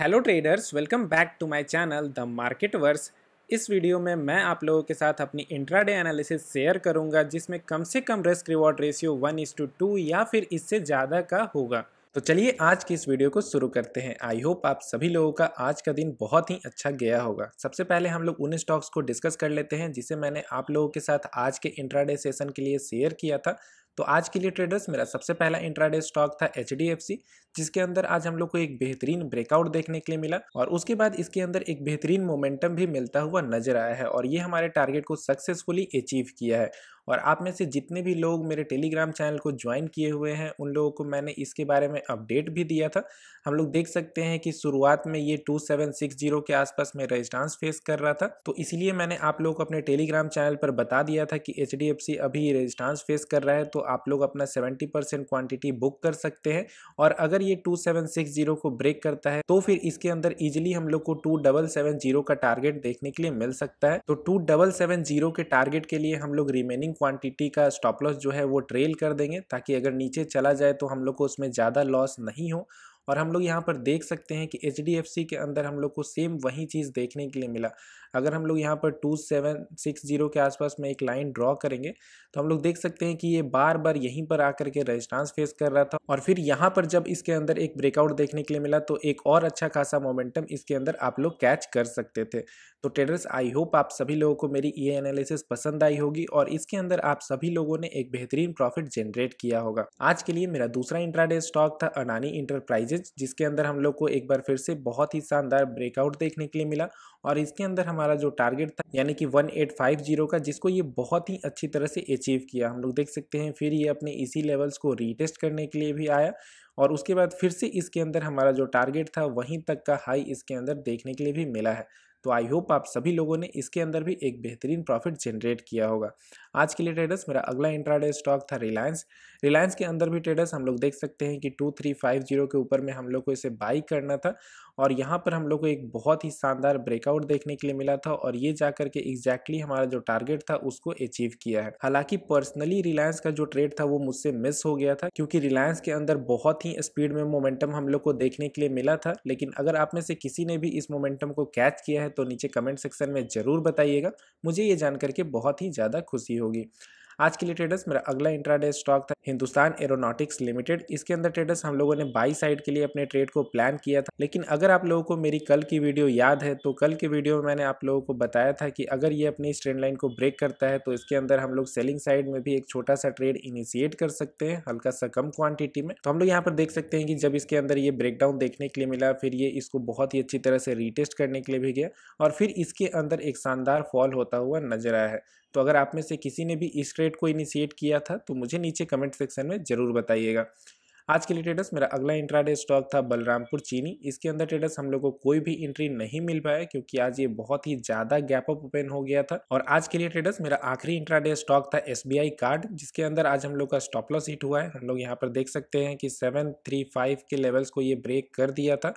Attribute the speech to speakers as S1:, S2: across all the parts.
S1: hello traders welcome back to my channel the market verse इस video में मैं आप लोगों के साथ अपनी इंट्राडे एनालिसिस शेयर करूंगा जिसमें कम से कम risk reward ratio one is to two या फिर इससे ज़्यादा का होगा तो चलिए आज की इस वीडियो को शुरू करते हैं आई होप आप सभी लोगों का आज का दिन बहुत ही अच्छा गया होगा सबसे पहले हम लोग उन स्टॉक्स को डिस्कस कर लेते हैं जिसे मैंने आप लोगों के साथ आज के इंट्राडे सेशन के लिए शेयर किया था तो आज के लिए ट्रेडर्स मेरा सबसे पहला इंट्राडे स्टॉक था एच जिसके अंदर आज हम लोग को एक बेहतरीन ब्रेकआउट देखने के लिए मिला और उसके बाद इसके अंदर एक बेहतरीन मोमेंटम भी मिलता हुआ नजर आया है और ये हमारे टारगेट को सक्सेसफुली अचीव किया है और आप में से जितने भी लोग मेरे टेलीग्राम चैनल को ज्वाइन किए हुए हैं उन लोगों को मैंने इसके बारे में अपडेट भी दिया था हम लोग देख सकते हैं कि शुरुआत में ये 2760 के आसपास में रजिस्टांस फेस कर रहा था तो इसलिए मैंने आप लोगों को अपने टेलीग्राम चैनल पर बता दिया था कि एच अभी रजिस्टांस फेस कर रहा है तो आप लोग अपना 70 परसेंट क्वान्टिटी बुक कर सकते हैं और अगर ये 2760 को ब्रेक करता है तो फिर इसके अंदर इजिली हम लोग को टू डबल सेवन जीरो का टारगेट देखने के लिए मिल सकता है तो टू डबल सेवन जीरो के टारगेट के लिए हम लोग रिमेनिंग क्वांटिटी का स्टॉप लॉस जो है वो ट्रेल कर देंगे ताकि अगर नीचे चला जाए तो हम लोग को उसमें ज़्यादा लॉस नहीं हो और हम लोग यहाँ पर देख सकते हैं कि एच के अंदर हम लोग को सेम वही चीज़ देखने के लिए मिला अगर हम लोग यहाँ पर टू सेवन सिक्स जीरो के आसपास में एक लाइन ड्रॉ करेंगे तो हम लोग देख सकते हैं कि ये बार बार यहीं पर आकर के रेजिस्टांस फेस कर रहा था और फिर यहाँ पर जब इसके अंदर एक ब्रेकआउट देखने के लिए मिला तो एक और अच्छा खासा मोमेंटम इसके अंदर आप लोग कैच कर सकते थे तो ट्रेडर्स आई होप आप सभी लोगों को मेरी ये एनालिसिस पसंद आई होगी और इसके अंदर आप सभी लोगों ने एक बेहतरीन प्रॉफिट जनरेट किया होगा आज के लिए मेरा दूसरा इंट्राडे स्टॉक था अनानी इंटरप्राइजेस मैसेज जिसके अंदर हम लोग को एक बार फिर से बहुत ही शानदार ब्रेकआउट देखने के लिए मिला और इसके अंदर हमारा जो टारगेट था यानी कि 1850 का जिसको ये बहुत ही अच्छी तरह से अचीव किया हम लोग देख सकते हैं फिर ये अपने इसी लेवल्स को रीटेस्ट करने के लिए भी आया और उसके बाद फिर से इसके अंदर हमारा जो टारगेट था वहीं तक का हाई इसके अंदर देखने के लिए भी मिला है तो आई होप आप सभी लोगों ने इसके अंदर भी एक बेहतरीन प्रॉफिट जनरेट किया होगा आज के लिए ट्रेडर्स मेरा अगला इंट्राडे स्टॉक था रिलायंस रिलायंस के अंदर भी ट्रेडर्स हम लोग देख सकते हैं कि टू थ्री फाइव जीरो के ऊपर में हम लोग को इसे बाई करना था और यहाँ पर हम लोग को एक बहुत ही शानदार ब्रेकआउट देखने के लिए मिला था और ये जा करके एग्जैक्टली हमारा जो टारगेट था उसको अचीव किया है हालांकि पर्सनली रिलायंस का जो ट्रेड था वो मुझसे मिस हो गया था क्योंकि रिलायंस के अंदर बहुत ही स्पीड में मोमेंटम हम लोग को देखने के लिए मिला था लेकिन अगर आप में से किसी ने भी इस मोमेंटम को कैच किया है तो नीचे कमेंट सेक्शन में ज़रूर बताइएगा मुझे ये जानकर के बहुत ही ज़्यादा खुशी होगी आज के लिए ट्रेडर्स मेरा अगला इंट्राडे स्टॉक था हिंदुस्तान एरोनॉटिक्स लिमिटेड इसके अंदर ट्रेडर्स हम लोगों ने बाई साइड के लिए अपने ट्रेड को प्लान किया था लेकिन अगर आप लोगों को मेरी कल की वीडियो याद है तो कल की वीडियो में मैंने आप लोगों को बताया था कि अगर ये अपनी इस ट्रेंड लाइन को ब्रेक करता है तो इसके अंदर हम लोग सेलिंग साइड में भी एक छोटा सा ट्रेड इनिशिएट कर सकते हैं हल्का सा कम क्वांटिटी में तो हम लोग यहाँ पर देख सकते हैं कि जब इसके अंदर ये ब्रेकडाउन देखने के लिए मिला फिर ये इसको बहुत ही अच्छी तरह से रिटेस्ट करने के लिए भी गया और फिर इसके अंदर एक शानदार फॉल होता हुआ नजर आया है तो अगर आप में से किसी ने भी इस ट्रेड को इनिशिएट किया था तो मुझे नीचे कमेंट सेक्शन में ज़रूर बताइएगा आज के लिए ट्रेडर्स मेरा अगला इंट्राडे स्टॉक था बलरामपुर चीनी इसके अंदर ट्रेडर्स हम लोग को कोई भी एंट्री नहीं मिल पाया क्योंकि आज ये बहुत ही ज्यादा गैप अप ओपन हो गया था और आज के लिए ट्रेडर्स मेरा आखिरी इंट्राडे स्टॉक था एस कार्ड जिसके अंदर आज हम लोग का स्टॉप लॉस हिट हुआ है हम लोग यहाँ पर देख सकते हैं कि सेवन के लेवल्स को ये ब्रेक कर दिया था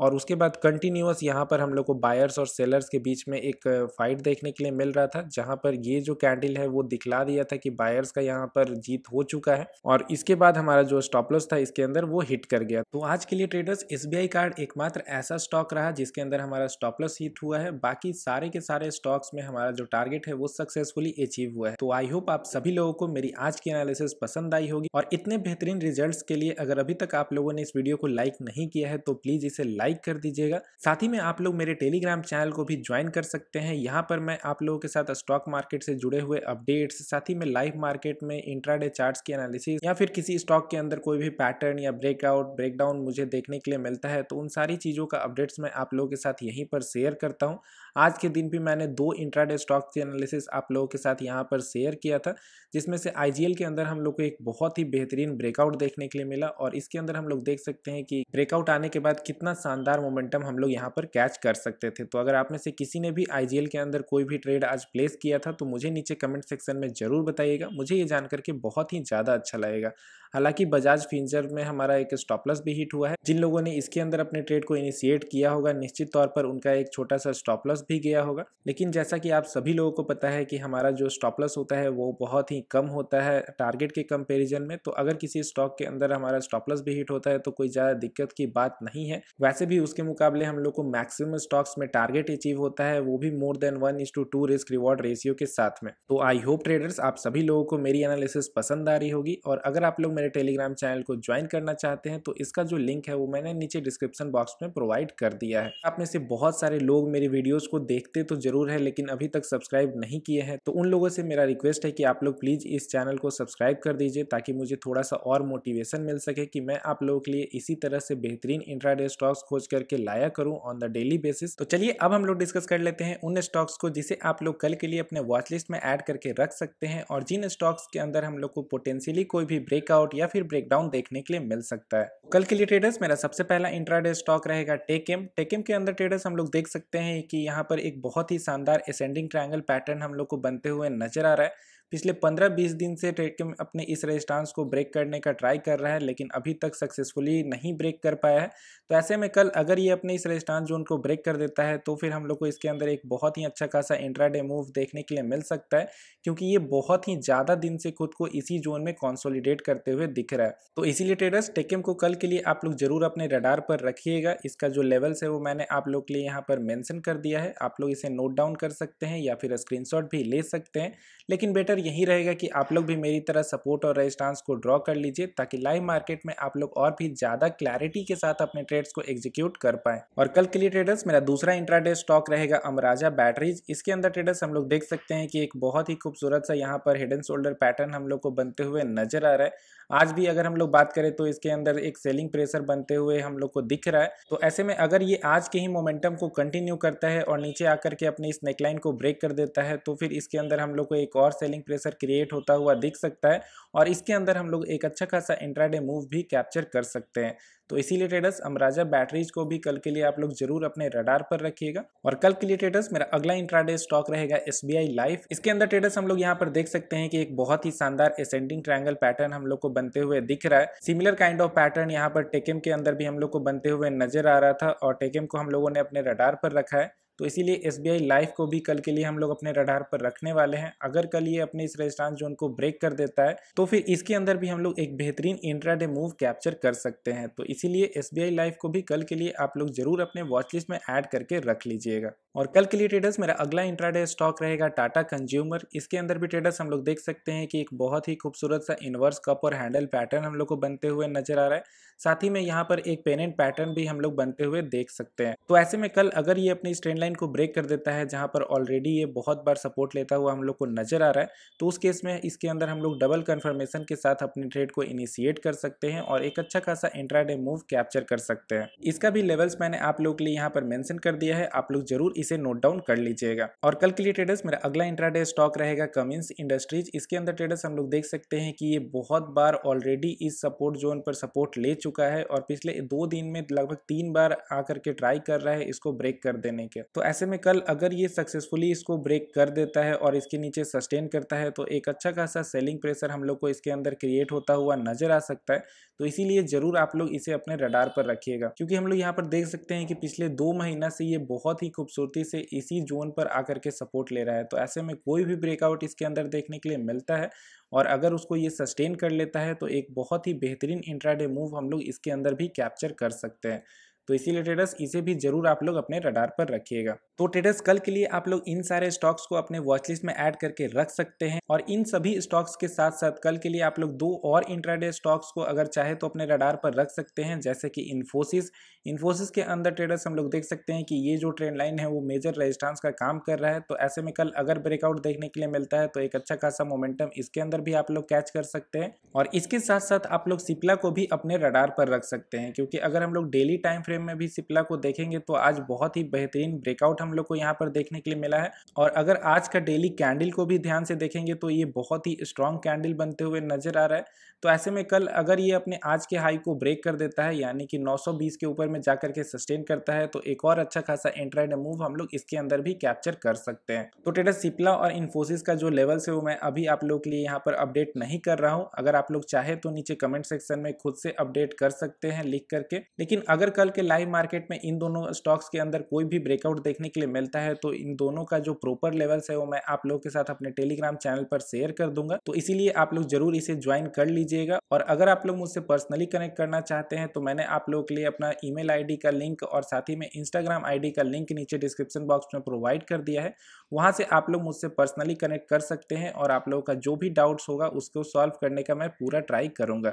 S1: और उसके बाद कंटिन्यूस यहाँ पर हम लोग को बायर्स और सेलर्स के बीच में एक फाइट देखने के लिए मिल रहा था जहाँ पर ये जो कैंडल है वो दिखला दिया था कि बायर्स का यहाँ पर जीत हो चुका है और इसके बाद हमारा जो स्टॉपलस था इसके अंदर वो हिट कर गया तो आज के लिए ट्रेडर्स एस कार्ड एकमात्र ऐसा स्टॉक रहा जिसके अंदर हमारा स्टॉपलस हिट हुआ है बाकी सारे के सारे स्टॉक्स में हमारा जो टारगेट है वो सक्सेसफुली अचीव हुआ है तो आई होप आप सभी लोगों को मेरी आज की एनालिसिस पसंद आई होगी और इतने बेहतरीन रिजल्ट के लिए अगर अभी तक आप लोगों ने इस वीडियो को लाइक नहीं किया है तो प्लीज इसे लाइक लाइक कर दीजिएगा साथ ही में आप लोग मेरे टेलीग्राम चैनल को भी ज्वाइन कर सकते हैं यहाँ पर मैं आप लोगों के साथ स्टॉक मार्केट से जुड़े हुए अपडेट्स साथ ही में लाइव मार्केट में इंट्राडे चार्ट्स की एनालिसिस या फिर किसी स्टॉक के अंदर कोई भी पैटर्न या ब्रेकआउट ब्रेकडाउन मुझे देखने के लिए मिलता है तो उन सारी चीज़ों का अपडेट्स मैं आप लोगों के साथ यहीं पर शेयर करता हूँ आज के दिन भी मैंने दो इंट्राडे स्टॉक की एनालिसिस आप लोगों के साथ यहाँ पर शेयर किया था जिसमें से आई के अंदर हम लोग को एक बहुत ही बेहतरीन ब्रेकआउट देखने के लिए मिला और इसके अंदर हम लोग देख सकते हैं कि ब्रेकआउट आने के बाद कितना शानदार मोमेंटम हम लोग यहाँ पर कैच कर सकते थे तो अगर आप में से किसी ने भी आई के अंदर कोई भी ट्रेड आज प्लेस किया था तो मुझे नीचे कमेंट सेक्शन में ज़रूर बताइएगा मुझे ये जान करके बहुत ही ज़्यादा अच्छा लगेगा हालांकि बजाज फिंजर में हमारा एक स्टॉपलस भी हिट हुआ है जिन लोगों ने इसके अंदर अपने ट्रेड को इनिशिएट किया होगा निश्चित तौर पर उनका एक छोटा सा स्टॉपलस भी गया होगा लेकिन जैसा कि आप सभी लोगों को पता है कि हमारा जो स्टॉपलस होता है वो बहुत ही कम होता है टारगेट के कंपेरिजन में तो अगर किसी स्टॉक के अंदर हमारा स्टॉपलस भी हिट होता है तो कोई ज़्यादा दिक्कत की बात नहीं है वैसे भी उसके मुकाबले हम लोग को मैक्सिमम स्टॉक्स में टारगेट अचीव होता है वो भी more than one is to two risk reward ratio के साथ में तो आई होप ट्रेडर्स आप सभी लोगों को मेरी एनालिसिस पसंद आ रही होगी और अगर आप लोग मेरे टेलीग्राम चैनल को ज्वाइन करना चाहते हैं तो इसका जो लिंक है वो मैंने नीचे डिस्क्रिप्शन बॉक्स में प्रोवाइड कर दिया है आप में से बहुत सारे लोग मेरी वीडियोज को देखते तो जरूर है लेकिन अभी तक सब्सक्राइब नहीं किए हैं तो उन लोगों से मेरा रिक्वेस्ट है कि आप लोग प्लीज इस चैनल को सब्सक्राइब कर दीजिए ताकि मुझे थोड़ा सा और मोटिवेशन मिल सके कि मैं आप लोगों के लिए इसी तरह से बेहतरीन इंट्राडे स्टॉक्स को खोज करके लाया करूं ऑन द डेली बेसिस तो चलिए अब हम लोग डिस्कस कर लेते हैं उन स्टॉक्स को जिसे आप लोग कल के लिए अपने वॉचलिस्ट में ऐड करके रख सकते हैं और जिन स्टॉक्स के अंदर हम लोग को पोटेंशियली कोई भी ब्रेकआउट या फिर ब्रेकडाउन देखने के लिए मिल सकता है कल के लिए ट्रेडर्स मेरा सबसे पहला इंट्राडे स्टॉक रहेगा टेकेम टेकेम के अंदर ट्रेडर्स हम लोग देख सकते हैं कि यहाँ पर एक बहुत ही शानदार असेंडिंग ट्राइंगल पैटर्न हम लोग को बनते हुए नजर आ रहा है पिछले 15-20 दिन से टेकेम अपने इस रेजिस्टेंस को ब्रेक करने का ट्राई कर रहा है लेकिन अभी तक सक्सेसफुली नहीं ब्रेक कर पाया है तो ऐसे में कल टोटल अगर ये अपने इस रेजिस्टेंस जोन को ब्रेक कर देता है तो फिर हम लोग को इसके अंदर एक बहुत ही अच्छा खासा इंट्राडे मूव देखने के लिए मिल सकता है क्योंकि ये बहुत ही ज़्यादा दिन से खुद को इसी जोन में कॉन्सोलिडेट करते हुए दिख रहा है तो इसीलिए ट्रेडर्स टेकम को कल के लिए आप लोग जरूर अपने रडार पर रखिएगा इसका जो लेवल्स है वो मैंने आप लोग के लिए यहाँ पर मैंसन कर दिया है आप लोग इसे नोट डाउन कर सकते हैं या फिर स्क्रीन भी ले सकते हैं लेकिन बेटर यही रहेगा कि आप लोग भी मेरी तरह सपोर्ट और रेजिस्टांस को ड्रॉ कर लीजिए ताकि लाइव मार्केट में आप लोग और भी ज़्यादा क्लैरिटी के साथ अपने ट्रेड्स को एग्जीक्यूट एग्जीक्यूट कर पाए और कल के लिए ट्रेडर्स मेरा दूसरा इंट्राडे स्टॉक रहेगा अमराजा बैटरीज इसके अंदर ट्रेडर्स हम लोग देख सकते हैं कि एक बहुत ही खूबसूरत सा यहाँ पर हेड एंड शोल्डर पैटर्न हम लोग को बनते हुए नजर आ रहा है आज भी अगर हम लोग बात करें तो इसके अंदर एक सेलिंग प्रेशर बनते हुए हम लोग को दिख रहा है तो ऐसे में अगर ये आज के ही मोमेंटम को कंटिन्यू करता है और नीचे आकर के अपने इस नेकलाइन को ब्रेक कर देता है तो फिर इसके अंदर हम लोग को एक और सेलिंग प्रेशर क्रिएट होता हुआ दिख सकता है और इसके अंदर हम लोग एक अच्छा खासा इंट्राडे मूव भी कैप्चर कर सकते हैं तो इसीलिए ट्रेडर्स अमराजा बैटरीज को भी कल के लिए आप लोग जरूर अपने रडार पर रखिएगा और कल के लिए ट्रेडर्स मेरा अगला इंट्राडे स्टॉक रहेगा एस बी लाइफ इसके अंदर ट्रेडर्स हम लोग यहाँ पर देख सकते हैं कि एक बहुत ही शानदार एसेंडिंग ट्रायंगल पैटर्न हम लोग को बनते हुए दिख रहा है सिमिलर काइंड ऑफ पैटर्न यहाँ पर टेकेम के अंदर भी हम लोग को बनते हुए नजर आ रहा था और टेकेम को हम लोगों ने अपने रडार पर रखा है तो इसीलिए एस लाइफ को भी कल के लिए हम लोग अपने रडार पर रखने वाले हैं अगर कल ये अपने इस रेजिस्टेंस जोन को ब्रेक कर देता है तो फिर इसके अंदर भी हम लोग एक बेहतरीन इंट्रा मूव कैप्चर कर सकते हैं तो इसीलिए एस लाइफ को भी कल के लिए आप लोग जरूर अपने वॉचलिस्ट में ऐड करके रख लीजिएगा और कल के लिए ट्रेडर्स मेरा अगला इंट्राडे स्टॉक रहेगा टाटा कंज्यूमर इसके अंदर भी ट्रेडर्स हम लोग देख सकते हैं कि एक बहुत ही खूबसूरत सा इन्वर्स कप और हैंडल पैटर्न हम लोग को बनते हुए नजर आ रहा है साथ ही में यहाँ पर एक पेनेंट पैटर्न भी हम लोग बनते हुए देख सकते हैं तो ऐसे में कल अगर ये अपनी स्ट्रेन लाइन को ब्रेक कर देता है जहाँ पर ऑलरेडी ये बहुत बार सपोर्ट लेता हुआ हम लोग को नजर आ रहा है तो उस केस में इसके अंदर हम लोग डबल कन्फर्मेशन के साथ अपने ट्रेड को इनिशिएट कर सकते हैं और एक अच्छा खासा इंट्रा मूव कैप्चर कर सकते हैं इसका भी लेवल्स मैंने आप लोग के लिए यहाँ पर मैंशन कर दिया है आप लोग जरूर इसे नोट डाउन कर लीजिएगा और कल के लिए ट्रेडर्स मेरा अगला इंट्रा स्टॉक रहेगा कमिंस इंडस्ट्रीज इसके अंदर ट्रेडर्स हम लोग देख सकते हैं कि ये बहुत बार ऑलरेडी इस सपोर्ट जोन पर सपोर्ट ले चुका है और पिछले दो दिन में लगभग तीन बार आकर के ट्राई कर रहा है इसको ब्रेक कर देने के तो ऐसे में कल अगर ये सक्सेसफुली इसको ब्रेक कर देता है और इसके नीचे सस्टेन करता है तो एक अच्छा खासा सेलिंग प्रेशर हम लोग को इसके अंदर क्रिएट होता हुआ नजर आ सकता है तो इसीलिए जरूर आप लोग इसे अपने रडार पर रखिएगा क्योंकि हम लोग यहाँ पर देख सकते हैं कि पिछले दो महीना से ये बहुत ही खूबसूरती से इसी जोन पर आकर के सपोर्ट ले रहा है तो ऐसे में कोई भी ब्रेकआउट इसके अंदर देखने के लिए मिलता है और अगर उसको ये सस्टेन कर लेता है तो एक बहुत ही बेहतरीन इंट्राडे मूव हम लोग इसके अंदर भी कैप्चर कर सकते हैं तो इसीलिए ट्रेडर्स इसे भी जरूर आप लोग अपने रडार पर रखिएगा तो ट्रेडर्स कल के लिए आप लोग इन सारे स्टॉक्स को अपने वॉचलिस्ट में ऐड करके रख सकते हैं और इन सभी स्टॉक्स के साथ साथ कल के लिए आप लोग दो और इंट्राडे स्टॉक्स को अगर चाहे तो अपने रडार पर रख सकते हैं जैसे कि इन्फोसिस इन्फोसिस के अंदर ट्रेडर्स हम लोग देख सकते हैं कि ये जो ट्रेंड लाइन है वो मेजर रजिस्ट्रांस का काम कर रहा है तो ऐसे में कल अगर ब्रेकआउट देखने के लिए मिलता है तो एक अच्छा खासा मोमेंटम इसके अंदर भी आप लोग कैच कर सकते हैं और इसके साथ साथ आप लोग सिप्ला को भी अपने रडार पर रख सकते हैं क्योंकि अगर हम लोग डेली टाइम फ्रेम फ्रेम में भी सिप्ला को देखेंगे तो आज बहुत ही बेहतरीन ब्रेकआउट हम लोग को यहाँ पर देखने के लिए मिला है और अगर आज का डेली कैंडल को भी ध्यान से देखेंगे तो ये बहुत ही स्ट्रॉन्ग कैंडल बनते हुए नजर आ रहा है तो ऐसे में कल अगर ये अपने आज के हाई को ब्रेक कर देता है यानी कि 920 के ऊपर में जाकर के सस्टेन करता है तो एक और अच्छा खासा इंट्राइडे मूव हम लोग इसके अंदर भी कैप्चर कर सकते हैं तो ट्रेडर सिप्ला और इन्फोसिस का जो लेवल से वो मैं अभी आप लोग के लिए यहाँ पर अपडेट नहीं कर रहा हूँ अगर आप लोग चाहे तो नीचे कमेंट सेक्शन में खुद से अपडेट कर सकते हैं लिख करके लेकिन अगर कल के लाइव मार्केट में इन दोनों स्टॉक्स के अंदर कोई भी ब्रेकआउट देखने के लिए मिलता है तो इन दोनों का जो प्रॉपर लेवल्स है वो मैं आप लोग के साथ अपने टेलीग्राम चैनल पर शेयर कर दूंगा तो इसीलिए आप लोग जरूर इसे ज्वाइन कर लीजिएगा और अगर आप लोग मुझसे पर्सनली कनेक्ट करना चाहते हैं तो मैंने आप लोगों के लिए अपना ई मेल का लिंक और साथ ही में इंस्टाग्राम आई का लिंक नीचे डिस्क्रिप्शन बॉक्स में प्रोवाइड कर दिया है वहाँ से आप लोग मुझसे पर्सनली कनेक्ट कर सकते हैं और आप लोगों का जो भी डाउट्स होगा उसको सॉल्व करने का मैं पूरा ट्राई करूँगा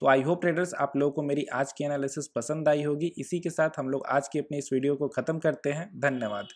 S1: तो आई होप ट्रेडर्स आप लोगों को मेरी आज की एनालिसिस पसंद आई होगी इसी के साथ हम लोग आज की अपनी इस वीडियो को ख़त्म करते हैं धन्यवाद